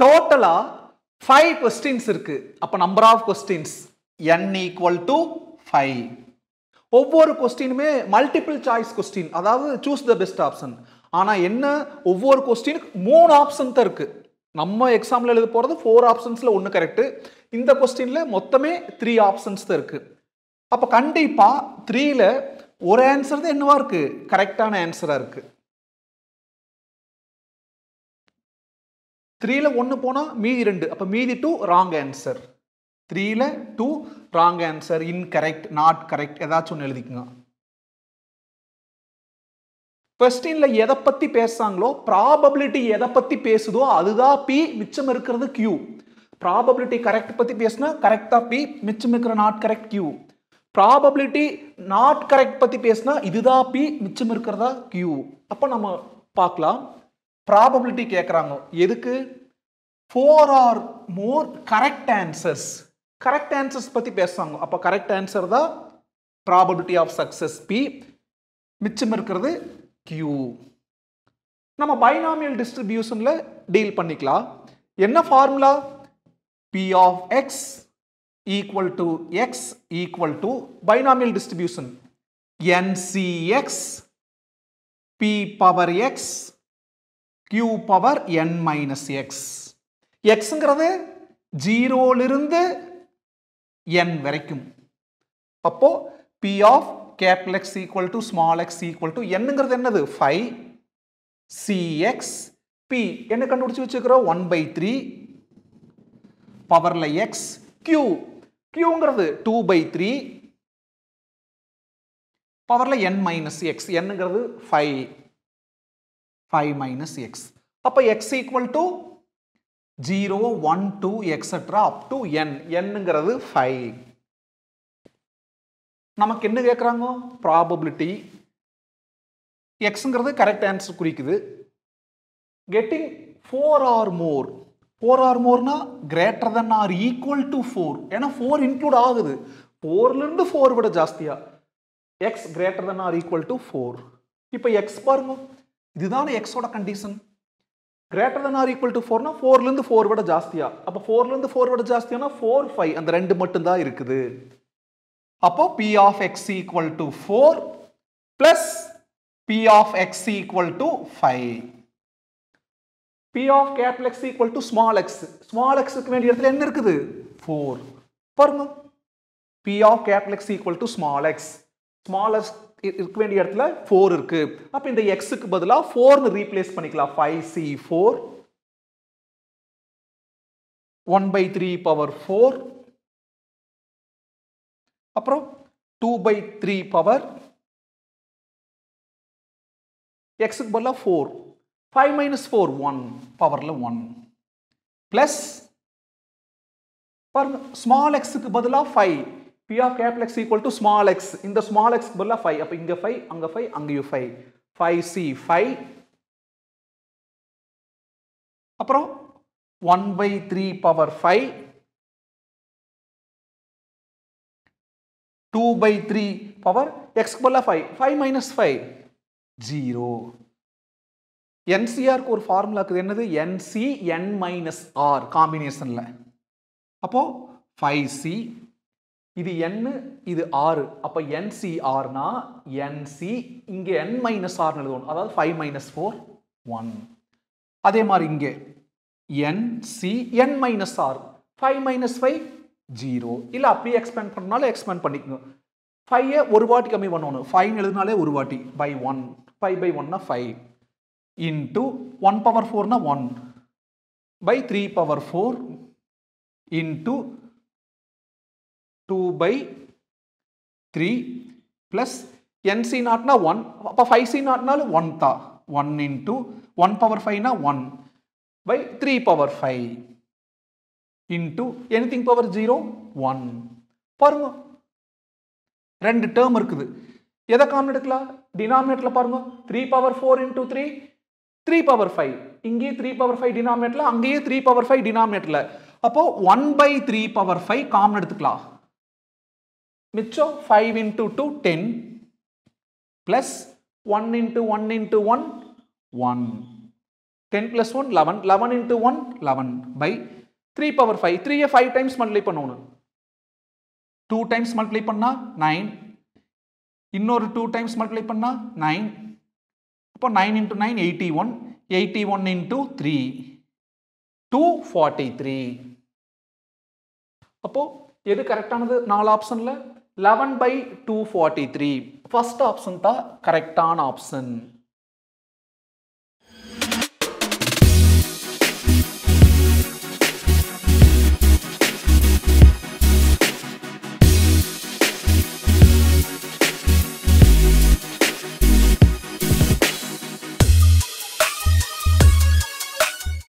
டோட்டலாக five questions இருக்குது அப்போ number of questions N equal to five ஒவ்வொரு கொஸ்டினுமே மல்டிபிள் சாய்ஸ் கொஸ்டின் அதாவது சூஸ் த பெஸ்ட் ஆப்ஷன் ஆனால் என்ன ஒவ்வொரு கொஸ்டினுக்கு மூணு ஆப்ஷன் தான் இருக்குது நம்ம எக்ஸாமில் எழுத போகிறது ஃபோர் ஆப்ஷன்ஸில் ஒன்று கரெக்டு இந்த கொஸ்டினில் மொத்தமே த்ரீ ஆப்ஷன்ஸ் தான் இருக்குது அப்போ கண்டிப்பாக த்ரீயில் ஒரு ஆன்சர் தான் என்னவா இருக்குது கரெக்டான ஆன்சராக இருக்குது த்ரீயில் ஒன்று போனால் மீதி ரெண்டு அப்போ மீதி டூ ராங் ஆன்சர் த்ரீயில் two wrong answer incorrect not correct ஏதாச்சும் ஒன்று எழுதிக்குங்க கொஸ்டின்ல எதை பற்றி பேசுகிறாங்களோ ப்ராபபிலிட்டி எதை பற்றி பேசுதோ அதுதான் பி மிச்சம் இருக்கிறது கியூ ப்ராபபிலிட்டி கரெக்ட் பற்றி பேசுனா கரெக்டாக பி மிச்சம் இருக்கிற not correct Q probability not correct பற்றி பேசுனா இதுதான் பி மிச்சம் இருக்கிறதா கியூ அப்போ நம்ம பார்க்கலாம் ப்ராபபிலிட்டி கேட்குறாங்க எதுக்கு four or more correct answers correct answers பற்றி பேசுவாங்க அப்போ கரெக்ட் ஆன்சர் தான் ப்ராபபிலிட்டி ஆஃப் சக்ஸஸ் பி மிச்சம் இருக்கிறது கியூ நம்ம பைனாமியல் டிஸ்ட்ரிபியூஷனில் டீல் பண்ணிக்கலாம் என்ன formula P of X equal to X equal to binomial distribution N C X P power X q power N minus X எக்ஸுங்கிறது ஜீரோலிருந்து என் வரைக்கும் அப்போ P of capital X equal to small X equal to என்னங்கிறது என்னது five C X B என்ன கண்டுபிடிச்சு வச்சுக்கிறோம் one by three பவரில் எக்ஸ் கியூ கியூங்கிறது டூ பை த்ரீ பவரில் என் மைனஸ் எக்ஸ் என்னங்கிறது ஃபைவ் ஃபைவ் மைனஸ் எக்ஸ் அப்போ X equal to zero one two extra up to N என்னுங்கிறது ஃபைவ் நமக்கு என்ன கேட்குறாங்க ப்ராபபிலிட்டி எக்ஸுங்கிறது கரெக்ட் answer குறிக்குது getting four or more four or மோர்னா greater than or equal to four ஏன்னா ஃபோர் இன்க்ளூட் ஆகுது ஃபோர்லேருந்து ஃபோர் விட ஜாஸ்தியாக X greater than or equal to four இப்போ எக்ஸ் பாருங்கள் இதுதான் எக்ஸோட condition greater than or equal to ஃபோர்னா ஃபோர்லேருந்து ஃபோர் விட ஜாஸ்தியா அப்போ ஃபோர்லேருந்து ஃபோர் விட ஜாஸ்தியானா ஃபோர் ஃபைவ் அந்த ரெண்டு மட்டும்தான் இருக்குது அப்போ P of X equal to four plus P of X equal to five P of capital X equal to small X small எக்ஸுக்கு வேண்டிய இடத்துல என்ன இருக்குது ஃபோர் பாருங்க P of capital X equal to small X small X இருக்க வேண்டிய இடத்துல four இருக்குது அப்போ இந்த எக்ஸுக்கு பதிலாக ஃபோர்னு ரீப்ளேஸ் பண்ணிக்கலாம் five C four one by three power four அப்புறம் டூ பை த்ரீ பவர் எக்ஸுக்கு பதிலாக four five minus four one பவரில் ஒன் ப்ளஸ் பாருங்க ஸ்மால் எக்ஸுக்கு பதிலாக five P of capital X equal to small x. இந்த small x பதிலா 5. அப்போ இங்க 5, அங்க 5, அங்கேயும் 5. 5C 5. அப்புறம் 1 by 3 power 5. 2 by 3 power x பதிலா 5. 5 minus 5. 0. NCR ஒரு formula இருக்குது என்னது? NC, N minus R combinationல. அப்போ 5C 5. இது என்னு இது ஆறு அப்போ என்சிஆர்னா என்சி இங்கே என் மைனஸ் ஆர்னு எழுதணும் அதாவது ஃபைவ் மைனஸ் ஃபோர் ஒன் அதே மாதிரி இங்கே N C N minus R five minus five zero இல்லை அப்படியே எக்ஸ்பேண்ட் பண்ணாலும் எக்ஸ்பேண்ட் பண்ணிக்கணும் ஃபைவை ஒரு வாட்டி கம்மி பண்ணணும் ஃபைவ் எழுதினாலே ஒரு வாட்டி பை ஒன் ஃபைவ் பை ஒன்னா ஃபைவ் இன்ட்டு ஒன் பவர் ஃபோர்னா one by three power four into two by three plus N C நாட்னா ஒன் அப்போ ஃபைவ் சி நாட்னாலும் ஒன் தா ஒன் இன்ட்டு ஒன் பவர் ஃபைவ்னா one by three power five into anything power zero one பாருங்க ரெண்டு term இருக்குது எதை common எடுக்கலாம் டினாமினேட்டில் பாருங்க three power four into three three power five இங்கேயே த்ரீ பவர் ஃபைவ் டினாமினேட்டில் அங்கேயே த்ரீ பவர் ஃபைவ் டினாமினேட்டில் அப்போது one by three power five common எடுத்துக்கலாம் மிச்சம் five into two ten plus one into one into one one ten plus one eleven eleven into one eleven by three power five த்ரீயை five times multiply பண்ணணும் two times multiply பண்ணால் nine இன்னொரு two times multiply பண்ணால் nine அப்போ nine into nine eighty one eighty one into three two forty three அப்போது எது கரெக்டானது நாலு ஆப்ஷனில் 11 by 243. First option is the correct option.